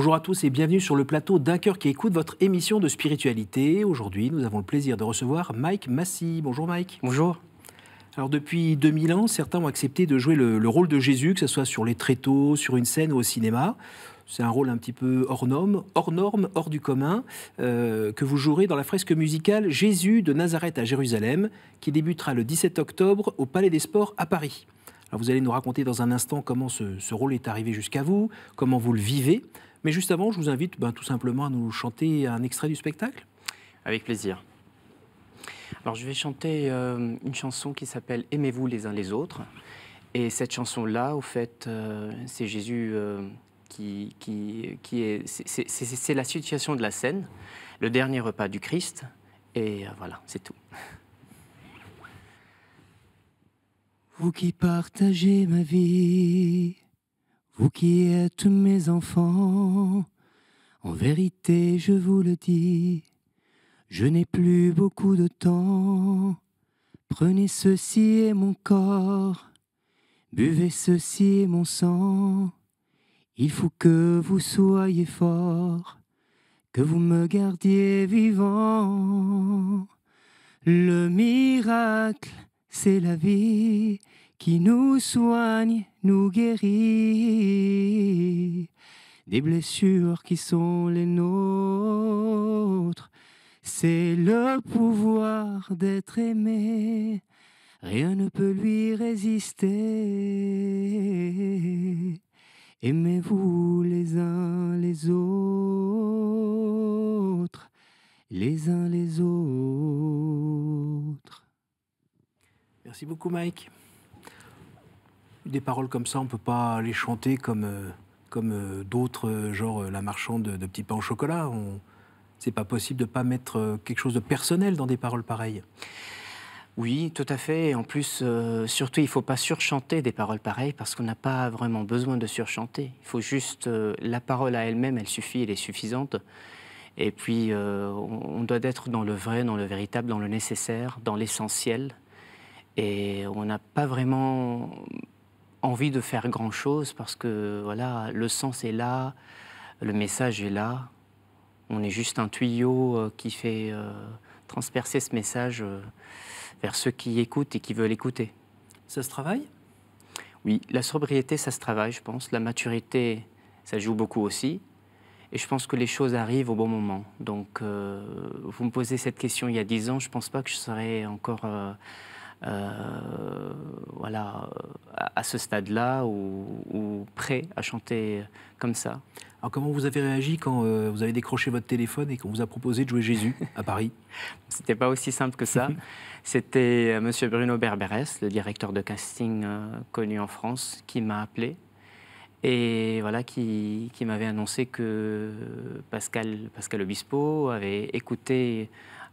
Bonjour à tous et bienvenue sur le plateau d'un cœur qui écoute votre émission de spiritualité. Aujourd'hui, nous avons le plaisir de recevoir Mike Massy. Bonjour Mike. Bonjour. Alors depuis 2000 ans, certains ont accepté de jouer le, rôle de Jésus, que ce soit sur les tréteaux, sur une scène ou au cinéma. C'est un rôle un petit peu hors norme, hors, norme, hors du commun, euh, que vous jouerez dans la fresque musicale Jésus de Nazareth à Jérusalem, qui débutera le 17 octobre au Palais des Sports à Paris. Alors vous allez nous raconter dans un instant comment ce, ce rôle est arrivé jusqu'à vous, comment vous le vivez, mais juste avant, je vous invite ben, tout simplement à nous chanter un extrait du spectacle. Avec plaisir. Alors je vais chanter euh, une chanson qui s'appelle Aimez-vous les uns les autres. Et cette chanson-là, au fait, euh, c'est Jésus euh, qui, qui, est... C'est la situation de la scène, le dernier repas du Christ. Et voilà, c'est tout. Vous qui partagez ma vie. Vous qui êtes mes enfants, en vérité je vous le dis, je n'ai plus beaucoup de temps. Prenez ceci et mon corps, buvez ceci et mon sang. Il faut que vous soyez forts, que vous me gardiez vivant. Le miracle, c'est la vie qui nous soigne, nous guérit des blessures qui sont les nôtres. C'est le pouvoir d'être aimé, rien ne peut lui résister. Aimez-vous les uns les autres, les uns les autres. Merci beaucoup Mike des paroles comme ça, on ne peut pas les chanter comme, euh, comme euh, d'autres, euh, genre la marchande de petits pains au chocolat. On... C'est pas possible de ne pas mettre quelque chose de personnel dans des paroles pareilles. Oui, tout à fait. en plus, surtout, il ne faut pas surchanter des paroles pareilles parce qu'on n'a pas vraiment besoin de surchanter. Il faut juste. la parole à elle-même, elle suffit, elle est suffisante. Et puis, on doit être dans le vrai, dans le véritable, dans le nécessaire, dans l'essentiel. Et on n'a pas vraiment envie de faire grand-chose parce que voilà, le sens est là, le message est là. On est juste un tuyau euh, qui fait euh, transpercer ce message euh, vers ceux qui écoutent et qui veulent écouter. Ça se travaille Oui, la sobriété, ça se travaille, je pense. La maturité, ça joue beaucoup aussi. Et je pense que les choses arrivent au bon moment. Donc, vous me posez cette question il y a dix ans, je ne pense pas que je serais encore euh, voilà, à ce stade-là ou, prêt à chanter comme ça. Alors comment vous avez réagi quand euh, vous avez décroché votre téléphone et qu'on vous a proposé de jouer Jésus à Paris C'était pas aussi simple que ça. C'était euh, Monsieur Bruno Berberès, le directeur de casting connu en France, qui m'a appelé et voilà, qui, qui m'avait annoncé que Pascal, Pascal Obispo avait écouté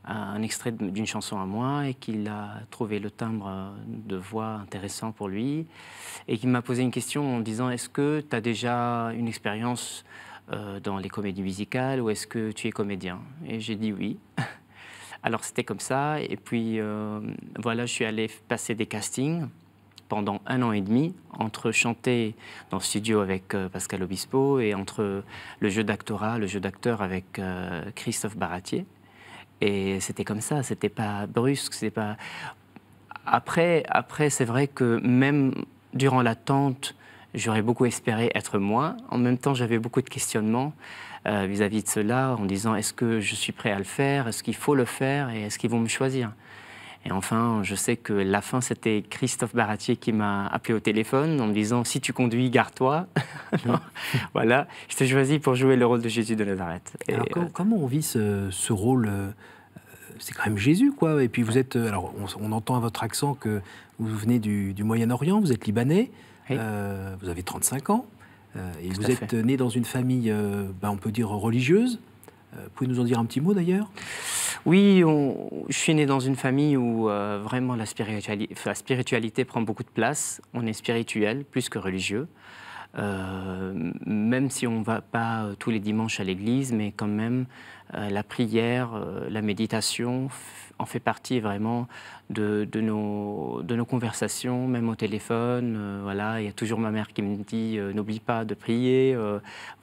un extrait d'une chanson à moi et qu'il a trouvé le timbre euh, de voix intéressant pour lui et qu'il m'a posé une question en disant est-ce que tu as déjà une expérience euh, dans les comédies musicales ou est-ce que tu es comédien Et j'ai dit oui. Alors c'était comme ça et puis euh, voilà, je suis allé passer des castings pendant un an et demi entre chanter dans le studio avec Pascal Obispo et entre le jeu d'actorat, le jeu d'acteur avec Christophe Baratier. Et c'était comme ça, c'était pas brusque, c'est pas. Après, après c'est vrai que même durant l'attente, j'aurais beaucoup espéré être moi. En même temps, j'avais beaucoup de questionnements euh, vis-à-vis -vis de cela, en disant est-ce que je suis prêt à le faire Est-ce qu'il faut le faire Et est-ce qu'ils vont me choisir et enfin, je sais que la fin, c'était Christophe Baratier qui m'a appelé au téléphone en me disant Si tu conduis, garde-toi. Hein. voilà, je te choisis pour jouer le rôle de Jésus de Nazareth. alors, euh, comment, on vit ce, rôle euh, euh, c'est quand même Jésus, quoi. Et puis vous êtes, alors on, entend à votre accent que vous venez du, Moyen-Orient, vous êtes libanais, vous avez 35 ans, et vous êtes né dans une famille, ben, on peut dire religieuse, vous euh, pouvez nous en dire un petit mot d'ailleurs oui, on, je suis né dans une famille où euh, vraiment la spiritualité, prend beaucoup de place. On est spirituel plus que religieux. Euh, même si on ne va pas euh, tous les dimanches à l'église, mais quand même, euh, la prière, la méditation en fait partie vraiment de, de, nos, conversations, même au téléphone. voilà, il y a toujours ma mère qui me dit n'oublie pas de prier.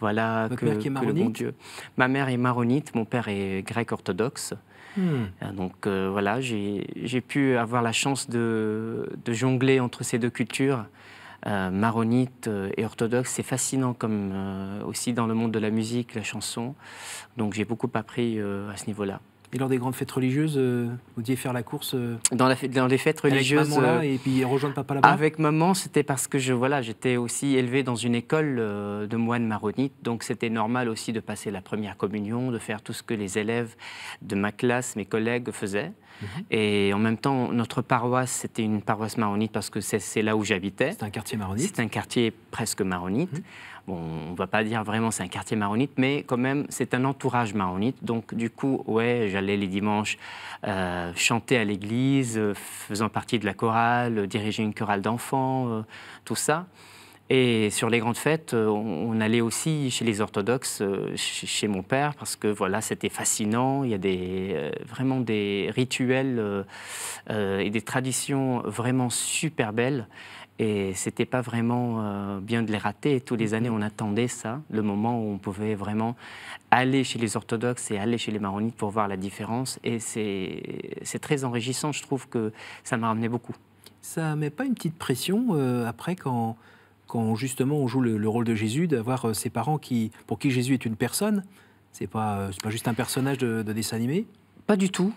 voilà que, mère est maronite. Bon Dieu. Ma mère est maronite, mon père est grec orthodoxe. Hmm. Donc voilà, j'ai pu avoir la chance de, de jongler entre ces deux cultures. Euh, maronite euh, et orthodoxe. C'est fascinant comme euh, aussi dans le monde de la musique, la chanson. Donc j'ai beaucoup appris à ce niveau-là. Et lors des grandes fêtes religieuses, euh, vous disiez faire la course euh, dans, les fêtes religieuses. Avec maman là, euh, et puis rejoindre papa là-bas Avec maman, c'était parce que voilà, j'étais aussi élevé dans une école de moines maronites, donc c'était normal aussi de passer la première communion, de faire tout ce que les élèves de ma classe, mes collègues faisaient. Mhm. Et en même temps, notre paroisse, c'était une paroisse maronite parce que c'est là où j'habitais. C'est un quartier maronite. C'est un quartier presque maronite. Mhm on ne va pas dire vraiment c'est un quartier maronite, mais quand même c'est un entourage maronite. Donc du coup, ouais, j'allais les dimanches euh, chanter à l'église, euh, faisant partie de la chorale, euh, diriger une chorale d'enfants, tout ça. Et sur les grandes fêtes, on, allait aussi chez les orthodoxes, chez mon père, parce que voilà, c'était fascinant. Il y a vraiment des rituels et des traditions vraiment super belles. Et c'était pas vraiment euh, bien de les rater. Tous les mhm. années, on attendait ça, le moment où on pouvait vraiment aller chez les orthodoxes et aller chez les maronites pour voir la différence. Et c'est très enrichissant. Je trouve que ça m'a ramené beaucoup. Ça met pas une petite pression euh, après quand, quand justement on joue le, rôle de Jésus, d'avoir euh, ses parents qui, pour qui Jésus est une personne C'est pas, pas juste un personnage de, de dessin animé Pas du tout.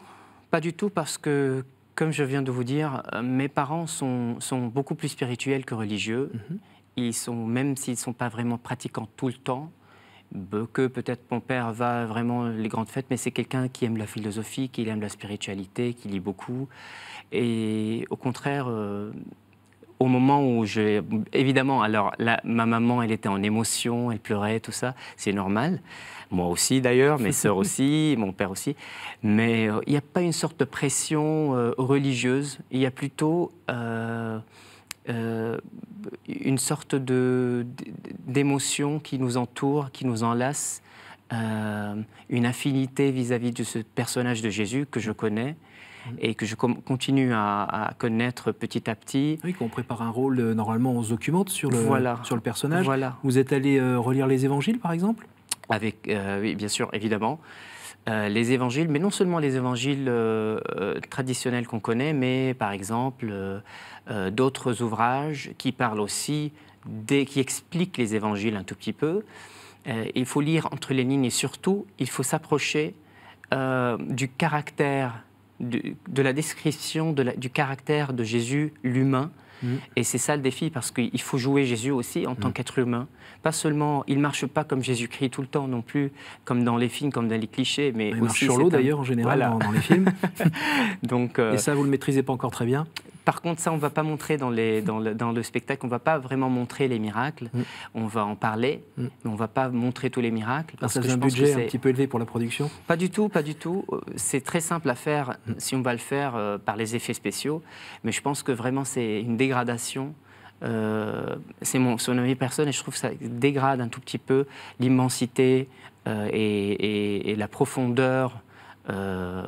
Pas du tout parce que comme je viens de vous dire, euh, mes parents sont, sont beaucoup plus spirituels que religieux. Mhm. Ils sont, même s'ils ne sont pas vraiment pratiquants tout le temps, que peut-être mon père va vraiment les grandes fêtes, mais c'est quelqu'un qui aime la philosophie, qui aime la spiritualité, qui lit beaucoup. Et au contraire, euh, au moment où je. Évidemment, alors, ma maman, elle était en émotion, elle pleurait, tout ça, c'est normal. Moi aussi, d'ailleurs, mes sœurs aussi, mon père aussi. Mais euh, il n'y a pas une sorte de pression euh, religieuse. Il y a plutôt euh, une sorte d'émotion qui nous entoure, qui nous enlace. une affinité vis à -vis de ce personnage de Jésus que je connais, Mhm. et que je continue à, connaître petit à petit. Oui, qu'on prépare un rôle, euh, normalement on se documente sur le, sur le personnage. Voilà. Vous êtes allé euh, relire les évangiles par exemple Avec, euh, Oui, bien sûr, évidemment. les évangiles, mais non seulement les évangiles traditionnels qu'on connaît, mais par exemple d'autres ouvrages qui parlent aussi, qui expliquent les évangiles un tout petit peu. il faut lire entre les lignes et surtout, il faut s'approcher du caractère de, la description du caractère de Jésus, l'humain. Mm. Et c'est ça le défi, parce qu'il faut jouer Jésus aussi en tant mm. qu'être humain. Pas seulement, il ne marche pas comme Jésus-Christ tout le temps non plus, comme dans les films, comme dans les clichés. Mais il marche sur l'eau d'ailleurs en général dans, les films. Donc, euh, Et ça, vous ne le maîtrisez pas encore très bien par contre, ça, on ne va pas montrer dans, le, spectacle, on ne va pas vraiment montrer les miracles. Mm. On va en parler, mm. mais on ne va pas montrer tous les miracles. Parce, que, c'est un budget un petit peu élevé pour la production Pas du tout, pas du tout. Euh, c'est très simple à faire mm. si on va le faire euh, par les effets spéciaux, mais je pense que vraiment, c'est une dégradation euh, c'est mon, son avis personnel et je trouve que ça dégrade un tout petit peu l'immensité et, la profondeur euh,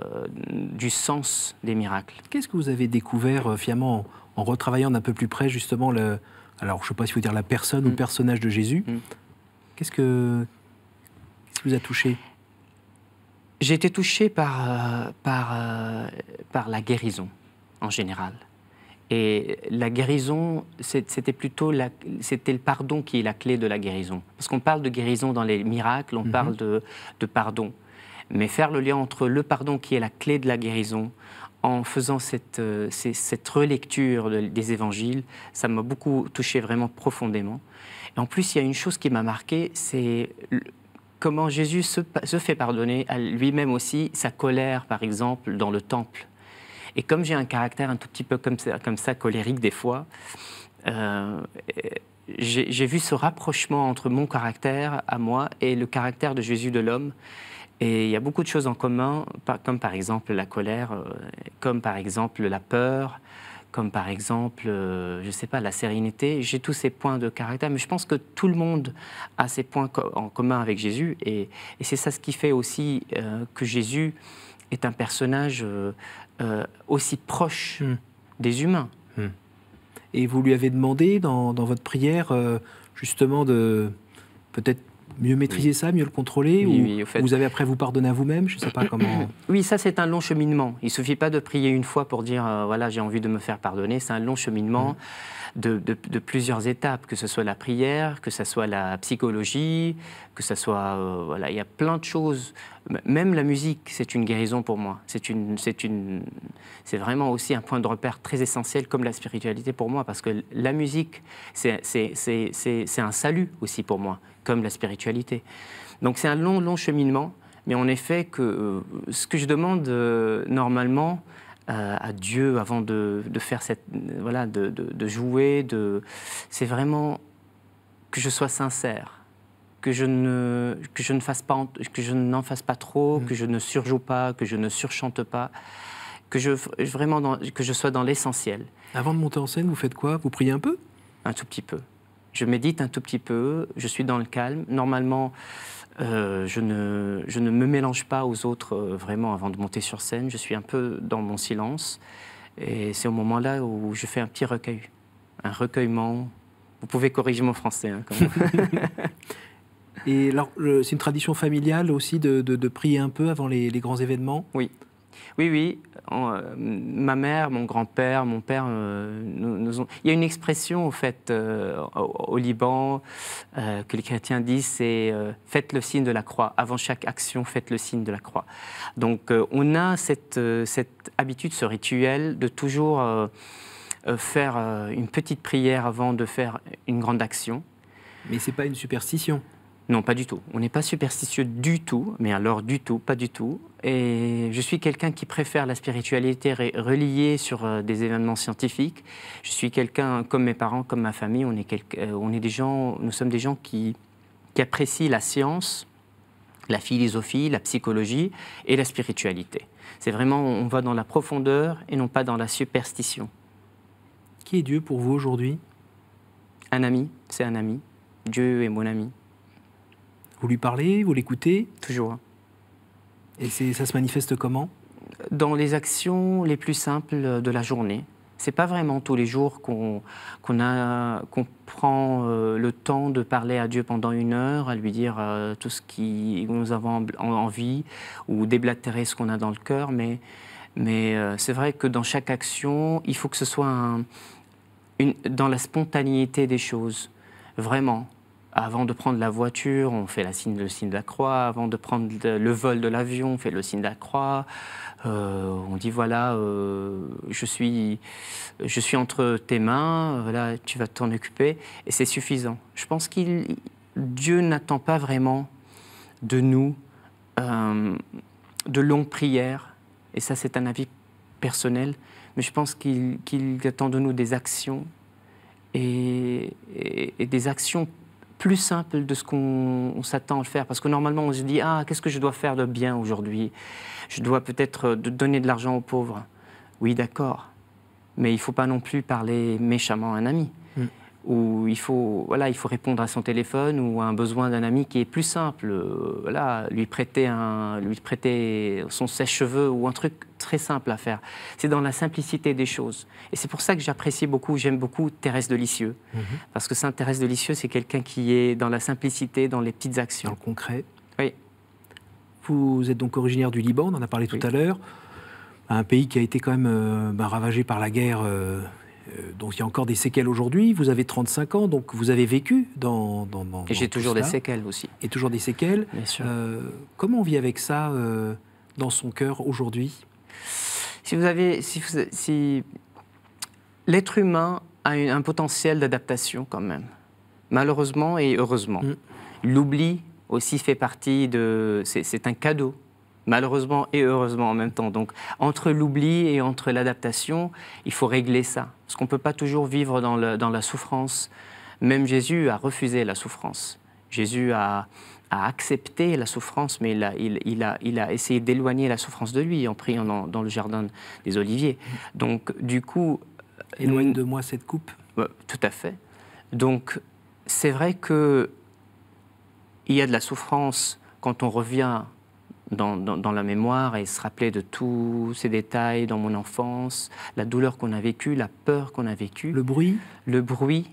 du sens des miracles. Qu'est-ce que vous avez découvert euh, finalement en, retravaillant d'un peu plus près justement le, alors je ne sais pas si vous dire la personne ou le mm. personnage de Jésus mm. Qu'est-ce que qui vous a touché J'ai été touché par, euh, par, par la guérison en général. Et la guérison, c'était plutôt c'était le pardon qui est la clé de la guérison. Parce qu'on parle de guérison dans les miracles, on mm-hmm. parle de, pardon mais faire le lien entre le pardon qui est la clé de la guérison, en faisant cette, euh, cette relecture des évangiles, ça m'a beaucoup touché vraiment profondément. Et en plus, il y a une chose qui m'a marqué, c'est comment Jésus se, fait pardonner à lui-même aussi sa colère, par exemple, dans le temple. Et comme j'ai un caractère un tout petit peu comme ça, comme ça colérique des fois, euh, j'ai vu ce rapprochement entre mon caractère à moi et le caractère de Jésus de l'homme. Et il y a beaucoup de choses en commun, comme par exemple la colère, euh, comme par exemple la peur, comme par exemple, euh, je ne sais pas, la sérénité. J'ai tous ces points de caractère, mais je pense que tout le monde a ces points en commun avec Jésus. Et, c'est ça ce qui fait aussi euh, que Jésus est un personnage aussi proche hmm. des humains. Hmm. Et vous lui avez demandé dans, dans votre prière, justement, de peut-être mieux maîtriser ça, mieux le contrôler ou vous avez après vous pardonner à vous-même Je sais pas comment. Oui, ça c'est un long cheminement. Il ne suffit pas de prier une fois pour dire euh, voilà j'ai envie de me faire pardonner. C'est un long cheminement mm. de, plusieurs étapes, que ce soit la prière, que ce soit la psychologie, que ce soit euh, voilà il y a plein de choses. Même la musique, c'est une guérison pour moi. C'est une c'est une c'est vraiment aussi un point de repère très essentiel comme la spiritualité pour moi parce que la musique c'est un salut aussi pour moi comme la spiritualité. Donc c'est un long, long cheminement, mais en effet, que, euh, ce que je demande euh, normalement, euh, à Dieu avant de, faire cette voilà de, de, jouer de c'est vraiment que je sois sincère que je ne que je ne fasse pas que je n'en fasse pas trop mm. que je ne surjoue pas que je ne surchante pas que je vraiment que je sois dans l'essentiel avant de monter en scène vous faites quoi vous priez un peu un tout petit peu je médite un tout petit peu, je suis dans le calme. Normalement, euh, je, ne, je ne me mélange pas aux autres euh, vraiment avant de monter sur scène. Je suis un peu dans mon silence. Et c'est au moment-là où je fais un petit recueil, un recueillement. Vous pouvez corriger mon français. Hein, Et alors, c'est une tradition familiale aussi de, prier un peu avant les, les grands événements Oui, oui, oui. Euh, ma mère, mon grand-père, mon père, euh, il y a une expression au fait euh, au, Liban que les chrétiens disent, c'est faites le signe de la croix. Avant chaque action, faites le signe de la croix. Donc, on a cette, habitude, ce rituel de toujours faire une petite prière avant de faire une grande action. Mais ce n'est pas une superstition. Non, pas du tout. On n'est pas superstitieux du tout, mais alors du tout, pas du tout. Et je suis quelqu'un qui préfère la spiritualité reliée sur euh, des événements scientifiques. Je suis quelqu'un, comme mes parents, comme ma famille, on est, euh, on est des gens, nous sommes des gens qui, qui apprécient la science, la philosophie, la psychologie et la spiritualité. C'est vraiment, on va dans la profondeur et non pas dans la superstition. Qui est Dieu pour vous aujourd'hui Un ami, c'est un ami. Dieu est mon ami. Vous lui parlez, vous l'écoutez Toujours. Et ça se manifeste comment Dans les actions les plus simples de la journée. C'est pas vraiment tous les jours qu'on qu qu'on prend euh, le temps de parler à Dieu pendant une heure, à lui dire euh, tout ce qui nous avons envie ou déblatérer ce qu'on a dans le cœur. Mais, mais euh, c'est vrai que dans chaque action, il faut que ce soit un, une, dans la spontanéité des choses, vraiment. Avant de prendre la voiture, on fait la signe, le signe de la croix. Avant de prendre le vol de l'avion, on fait le signe de la croix. Euh, on dit voilà, euh, je, suis, je suis entre tes mains, Voilà, tu vas t'en occuper. Et c'est suffisant. Je pense que Dieu n'attend pas vraiment de nous euh, de longues prières. Et ça, c'est un avis personnel. Mais je pense qu'il attend de nous des actions et des actions plus simple de ce qu'on s'attend à faire. Parce que normalement, on se dit, ah, qu'est-ce que je dois faire de bien aujourd'hui Je dois peut-être euh, donner de l'argent aux pauvres. Oui, d'accord. Mais il ne faut pas non plus parler méchamment à un ami où il faut, voilà, il faut répondre à son téléphone ou à un besoin d'un ami qui est plus simple. Euh, voilà, lui prêter, un, lui prêter son sèche-cheveux ou un truc très simple à faire. C'est dans la simplicité des choses. Et c'est pour ça que j'apprécie beaucoup, j'aime beaucoup Thérèse Delicieux. Mhm. Parce que Saint Thérèse Delicieux, c'est quelqu'un qui est dans la simplicité, dans les petites actions. Dans le concret. Oui. Vous êtes donc originaire du Liban, on en a parlé tout à l'heure. Un pays qui a été quand même euh, bah, ravagé par la guerre. Euh, euh, donc il y a encore des séquelles aujourd'hui. Vous avez 35 ans, donc vous avez vécu dans. dans, et j'ai toujours des séquelles aussi. Et toujours des séquelles. Bien sûr. Euh, comment on vit avec ça euh, dans son cœur aujourd'hui Si vous avez. Si, L'être humain a un potentiel d'adaptation quand même, malheureusement et heureusement. Mm. L'oubli aussi fait partie de. C'est un cadeau malheureusement et heureusement en même temps. Donc entre l'oubli et entre l'adaptation, il faut régler ça. Parce qu'on ne peut pas toujours vivre dans, la souffrance. Même Jésus a refusé la souffrance. Jésus a, accepté la souffrance, mais il a, il, a, il a essayé d'éloigner la souffrance de lui en priant dans, le jardin des Oliviers. Donc du coup... Éloigne de moi cette coupe. tout à fait. Donc c'est vrai que il y a de la souffrance quand on revient dans, la mémoire et se rappeler de tous ces détails dans mon enfance, la douleur qu'on a vécue, la peur qu'on a vécue. Le bruit Le bruit.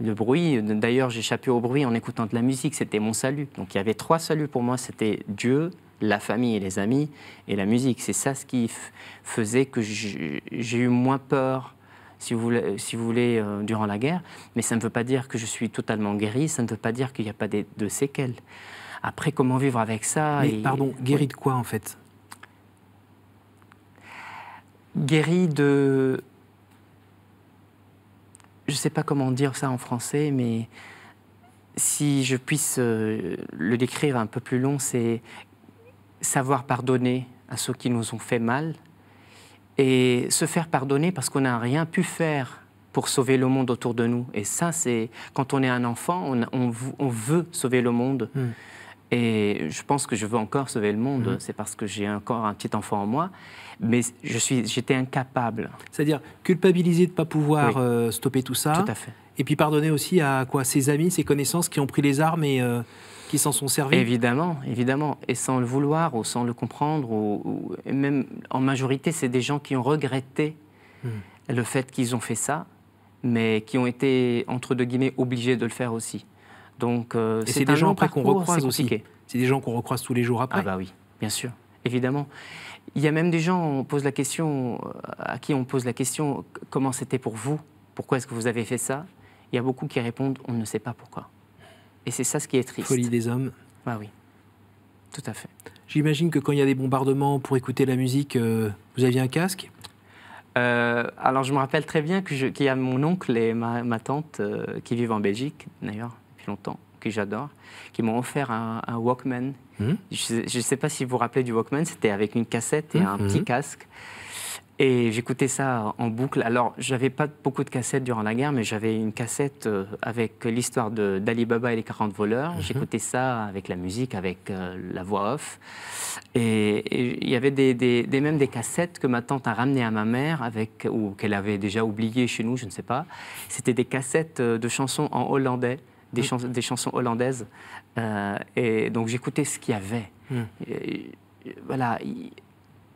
Le bruit, d'ailleurs j'échappais au bruit en écoutant de la musique, c'était mon salut. Donc il y avait trois saluts pour moi, c'était Dieu, la famille et les amis et la musique. C'est ça ce qui faisait que j'ai eu moins peur, si vous voulez, euh, durant la guerre. Mais ça ne veut pas dire que je suis totalement guéri, ça ne veut pas dire qu'il n'y a pas de séquelles. Après, comment vivre avec ça Mais et, pardon, guéri de quoi en fait Guéri de. Je ne sais pas comment dire ça en français, mais si je puisse euh, le décrire un peu plus long, c'est savoir pardonner à ceux qui nous ont fait mal et se faire pardonner parce qu'on n'a rien pu faire pour sauver le monde autour de nous. Et ça, c'est quand on est un enfant, on, veut sauver le monde. Hmm. Et je pense que je veux encore sauver le monde. Mhm. C'est parce que j'ai encore un petit enfant en moi. Mais je suis, j'étais incapable. C'est-à-dire culpabiliser de ne pas pouvoir euh, stopper tout ça. Tout à fait. Et puis pardonner aussi à quoi ses amis, ses connaissances qui ont pris les armes et euh, qui s'en sont servis. Évidemment, évidemment. Et sans le vouloir ou sans le comprendre. Ou, même en majorité, c'est des gens qui ont regretté hmm. le fait qu'ils ont fait ça, mais qui ont été, entre deux guillemets, obligés de le faire aussi. Donc, euh, c'est des gens après qu'on recroise aussi. C'est des gens qu'on recroise tous les jours après. Ah bah oui, bien sûr, évidemment. Il y a même des gens, on pose la question, euh, à qui on pose la question, comment c'était pour vous Pourquoi est-ce que vous avez fait ça Il y a beaucoup qui répondent, on ne sait pas pourquoi. Et c'est ça ce qui est triste. Folie des hommes. Bah oui, tout à fait. J'imagine que quand il y a des bombardements pour écouter la musique, euh, vous aviez un casque alors, je me rappelle très bien qu'il y a mon oncle et ma, tante qui vivent en Belgique, d'ailleurs, longtemps, que j'adore, qui m'ont offert un, Walkman. Hmm? Je ne sais pas si vous vous rappelez du Walkman, c'était avec une cassette et hmm? un petit hmm? casque. Et j'écoutais ça en boucle. Alors, j'avais pas beaucoup de cassettes durant la guerre, mais j'avais une cassette euh, avec l'histoire d'Ali Baba et les 40 voleurs. J'écoutais ça avec la musique, avec euh, la voix off. Et il y avait des, des, même des cassettes que ma tante a ramenées à ma mère, avec, ou qu'elle avait déjà oubliées chez nous, je ne sais pas. C'était des cassettes euh, de chansons en hollandais. Mm. des, chansons hollandaises. Euh, et donc j'écoutais ce qu'il y avait. Mm. voilà.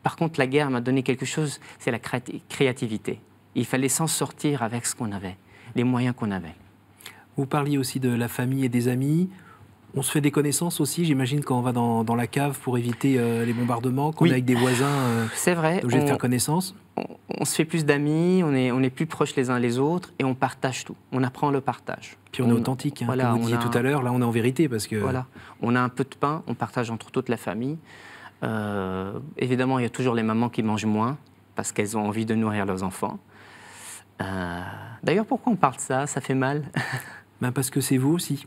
Par contre, la guerre m'a donné quelque chose, c'est la créativité. Il fallait s'en sortir avec ce qu'on avait, les moyens qu'on avait. Vous parliez aussi de la famille et des amis. On se fait des connaissances aussi, j'imagine, quand on va dans, la cave pour éviter euh, les bombardements, qu'on est avec des voisins. Euh, c'est vrai. Obligé on... de faire connaissance on, se fait plus d'amis, on est, on est plus proches les uns les autres et on partage tout. On apprend le partage. Puis on, est authentique, hein, voilà, comme vous disiez tout à l'heure, là on est en vérité parce que... Voilà, on a un peu de pain, on partage entre toute la famille. Euh, évidemment, il y a toujours les mamans qui mangent moins parce qu'elles ont envie de nourrir leurs enfants. Euh, d'ailleurs, pourquoi on parle ça Ça fait mal ben Parce que c'est vous aussi.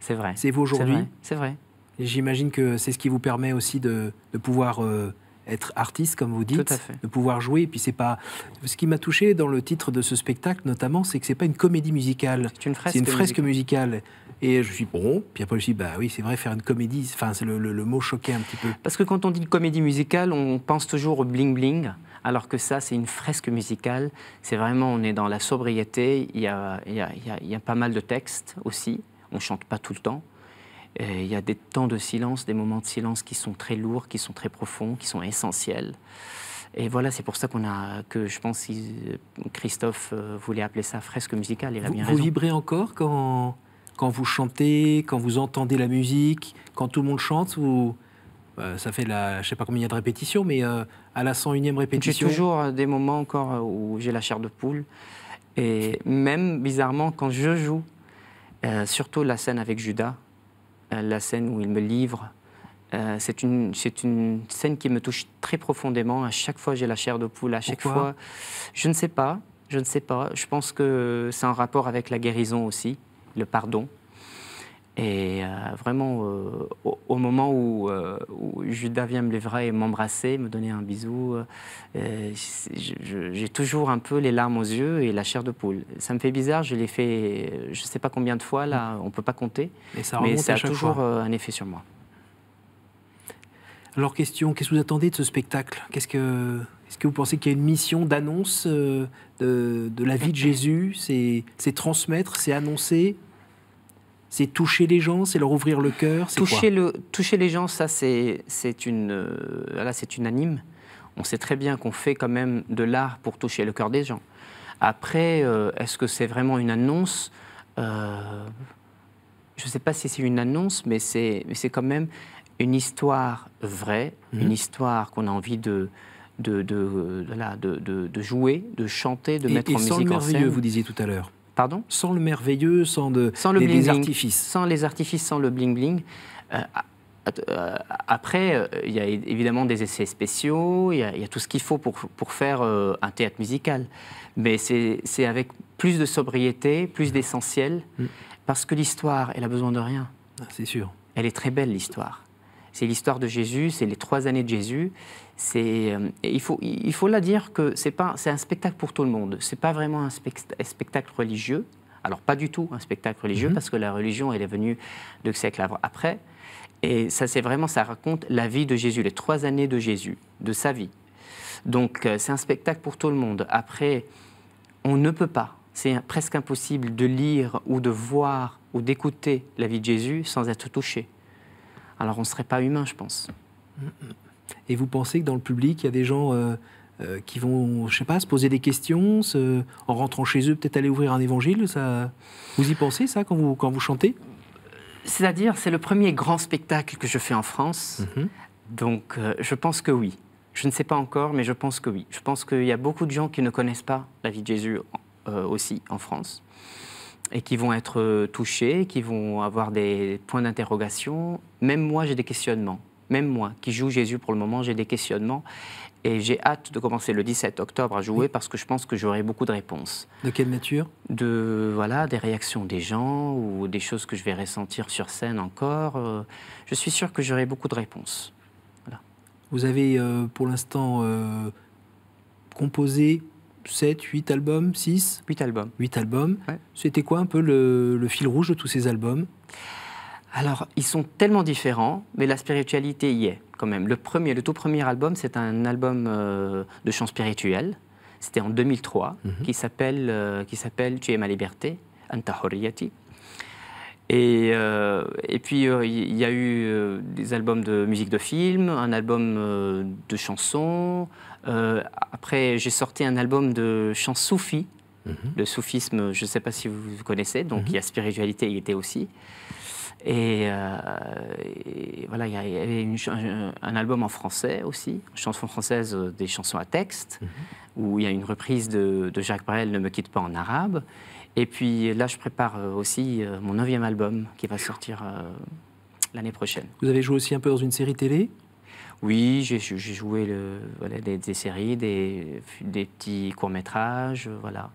C'est vrai. C'est vous aujourd'hui. C'est vrai. J'imagine que c'est ce qui vous permet aussi de, de pouvoir... Euh, être artiste, comme vous dites, de pouvoir jouer. puis c'est pas. Ce qui m'a touché dans le titre de ce spectacle, notamment, c'est que c'est pas une comédie musicale. C'est une fresque, musicale. Et je me suis dit, bon, puis après je me suis bah oui, c'est vrai, faire une comédie, enfin, le, mot choquait un petit peu. Parce que quand on dit comédie musicale, on pense toujours au bling-bling, alors que ça, c'est une fresque musicale. C'est vraiment, on est dans la sobriété, il y a, il il y a pas mal de textes aussi, on chante pas tout le temps. Il y a des temps de silence, des moments de silence qui sont très lourds, qui sont très profonds, qui sont essentiels. Et voilà, c'est pour ça qu'on a, que je pense, euh, Christophe euh, voulait appeler ça fresque musicale. Il a vous, vibrez encore quand, quand vous chantez, quand vous entendez la musique, quand tout le monde chante euh, Ça fait la, je sais pas combien il y a de répétitions, mais à la 101e répétition. J'ai toujours des moments encore où j'ai la chair de poule. Et même bizarrement, quand je joue, surtout la scène avec Judas, euh, la scène où il me livre. Euh, c'est une, scène qui me touche très profondément. À chaque fois, j'ai la chair de poule. À chaque fois, je ne sais pas. Je ne sais pas. Je pense que c'est un rapport avec la guérison aussi, le pardon. Et euh, vraiment, euh, au, moment euh, où, Judas vient me livrer et m'embrasser, me donner un bisou, j'ai toujours un peu les larmes aux yeux et la chair de poule. Ça me fait bizarre, je l'ai fait je ne sais pas combien de fois, là, mm. on ne peut pas compter, et ça mais ça a toujours un effet sur moi. Alors, question, qu'est-ce que vous attendez de ce spectacle Qu'est-ce que, Est-ce que vous pensez qu'il y a une mission d'annonce de, de, la vie de Jésus C'est transmettre, c'est annoncer c'est toucher les gens, c'est leur ouvrir le cœur. Toucher, le, toucher les gens, ça c'est une, euh, là c'est unanime. On sait très bien qu'on fait quand même de l'art pour toucher le cœur des gens. Après, euh, est-ce que c'est vraiment une annonce euh, Je ne sais pas si c'est une annonce, mais c'est quand même une histoire vraie, mhm. une histoire qu'on a envie de, de, de, de, jouer, de chanter, de mettre en musique en scène. vous disiez tout à l'heure. Pardon Sans le merveilleux, sans, les, artifices. Sans les artifices, sans le bling-bling. Euh, euh, après, euh, il y a évidemment des essais spéciaux, il y a, tout ce qu'il faut pour, faire un théâtre musical. Mais c'est avec plus de sobriété, plus mmh. d'essentiel, mmh. parce que l'histoire, elle a besoin de rien. Ah, c'est sûr. Elle est très belle, l'histoire. C'est l'histoire de Jésus, c'est les trois années de Jésus. Euh, il, faut, il dire que c'est, un spectacle pour tout le monde. Ce n'est pas vraiment un, spectacle religieux. Alors pas du tout un spectacle religieux, mhm. parce que la religion, elle est venue deux siècles après. Et ça, c'est vraiment, ça raconte la vie de Jésus, les trois années de Jésus, de sa vie. Donc euh, c'est un spectacle pour tout le monde. Après, on ne peut pas, c'est presque impossible de lire ou de voir ou d'écouter la vie de Jésus sans être touché alors on ne serait pas humain, je pense. Et vous pensez que dans le public, il y a des gens euh, euh, qui vont, je sais pas, se poser des questions, en rentrant chez eux, peut-être aller ouvrir un évangile ça... Vous y pensez, ça, quand vous, quand vous chantez C'est-à-dire, c'est le premier grand spectacle que je fais en France. Mhm. Donc, euh, je pense que oui. Je ne sais pas encore, mais je pense que oui. Je pense qu'il y a beaucoup de gens qui ne connaissent pas la vie de Jésus aussi en France et qui vont être euh, touchés, qui vont avoir des points d'interrogation. Même moi, j'ai des questionnements. Même moi, qui joue Jésus pour le moment, j'ai des questionnements. Et j'ai hâte de commencer le 17 octobre à jouer parce que je pense que j'aurai beaucoup de réponses. De quelle nature De voilà, des réactions des gens ou des choses que je vais ressentir sur scène encore. Euh, je suis sûr que j'aurai beaucoup de réponses. Voilà. Vous avez euh, pour l'instant composé 7, 8 albums, 6 8 albums. 8 albums. C'était quoi un peu le, fil rouge de tous ces albums Alors, ils sont tellement différents, mais la spiritualité y est quand même. Le, premier, le tout premier album, c'est un album euh, de chant spirituel. C'était en 2003, mhm. euh, qui s'appelle Tu es ma liberté, Anta Et, euh, et, puis, il y a eu des albums de musique de film, un album de chansons, euh, après, j'ai sorti un album de chants soufis. Mhm. Le soufisme, je ne sais pas si vous connaissez, donc mhm. il y a spiritualité, il était aussi. Euh, et, voilà, il y avait un album en français aussi, chanson française euh, des chansons à texte, mhm. où il y a une reprise de, Jacques Brel, Ne me quitte pas en arabe. Et puis là, je prépare aussi mon neuvième album qui va sortir l'année prochaine. Vous avez joué aussi un peu dans une série télé oui, j'ai joué le, des, séries, des, des petits courts-métrages, voilà.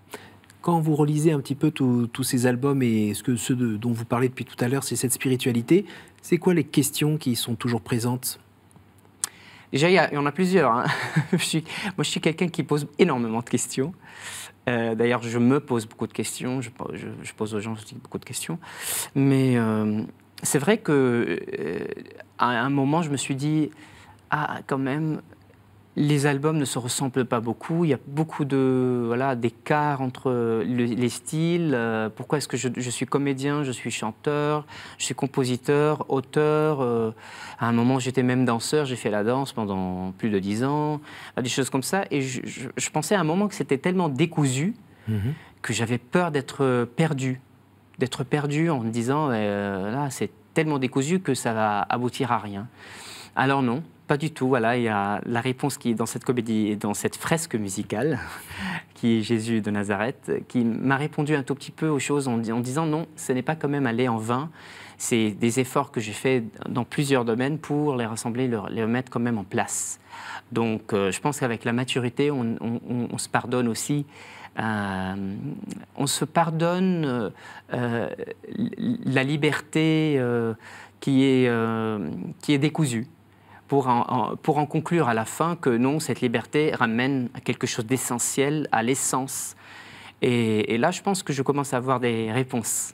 Quand vous relisez un petit peu tous ces albums et ce que ceux de, dont vous parlez depuis tout à l'heure, c'est cette spiritualité, c'est quoi les questions qui sont toujours présentes Déjà, il y, en a plusieurs. Hein. moi, je suis quelqu'un qui pose énormément de questions. Euh, d'ailleurs, je me pose beaucoup de questions. Je, pose aux gens beaucoup de questions. Mais euh, c'est vrai qu'à euh, un moment, je me suis dit, ah, quand même, les albums ne se ressemblent pas beaucoup. Il y a beaucoup de voilà d'écarts entre les styles. Euh, pourquoi est-ce que je, suis comédien, je suis chanteur, je suis compositeur, auteur. Euh, à un moment, j'étais même danseur. J'ai fait la danse pendant plus de dix ans. Euh, des choses comme ça. Et je, pensais à un moment que c'était tellement décousu mhm. que j'avais peur d'être perdu, d'être perdu en me disant là c'est tellement décousu que ça va aboutir à rien. Alors non, pas du tout. Voilà, il y a la réponse qui est dans cette comédie et dans cette fresque musicale, qui est Jésus de Nazareth, qui m'a répondu un tout petit peu aux choses en, disant non, ce n'est pas quand même aller en vain. C'est des efforts que j'ai faits dans plusieurs domaines pour les rassembler, les remettre quand même en place. Donc euh, je pense qu'avec la maturité, on, se pardonne aussi. Euh, on se pardonne euh, la liberté qui est décousue pour en, conclure à la fin que non, cette liberté ramène à quelque chose d'essentiel, à l'essence. Et, là, je pense que je commence à avoir des réponses.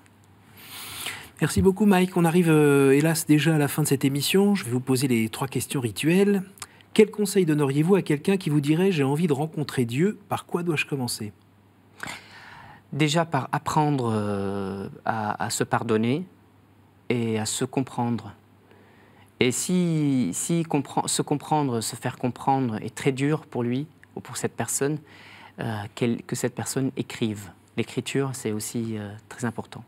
Merci beaucoup Mike. On arrive euh, hélas déjà à la fin de cette émission. Je vais vous poser les trois questions rituelles. Quel conseil donneriez-vous à quelqu'un qui vous dirait j'ai envie de rencontrer Dieu Par quoi dois-je commencer Déjà par apprendre euh, à, se pardonner et à se comprendre. Et si, se comprendre, se faire comprendre est très dur pour lui ou pour cette personne, euh, que cette personne écrive. L'écriture, c'est aussi euh, très important.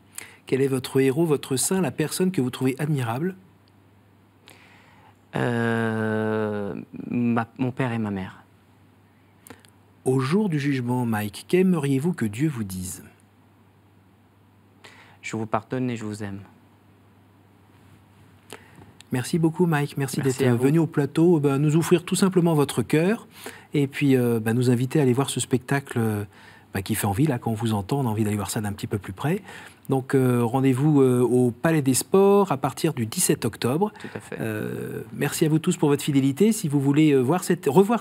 Quel est votre héros, votre saint, la personne que vous trouvez admirable euh, Mon père et ma mère. Au jour du jugement, Mike, qu'aimeriez-vous que Dieu vous dise Je vous pardonne et je vous aime. Merci beaucoup, Mike. Merci, d'être venu au plateau, euh, bah, nous offrir tout simplement votre cœur et puis euh, bah, nous inviter à aller voir ce spectacle euh, bah, qui fait envie. Là, quand on vous entend, on a envie d'aller voir ça d'un petit peu plus près. Donc rendez-vous au Palais des Sports à partir du 17 octobre. merci à vous tous pour votre fidélité. Si vous voulez revoir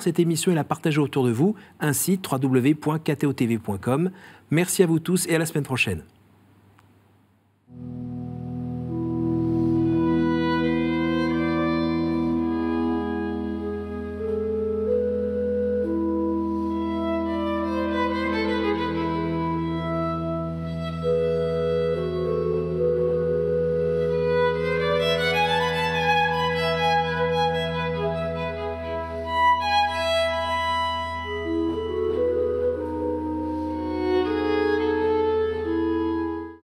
cette émission et la partager autour de vous, un site www.ktotv.com. Merci à vous tous et à la semaine prochaine.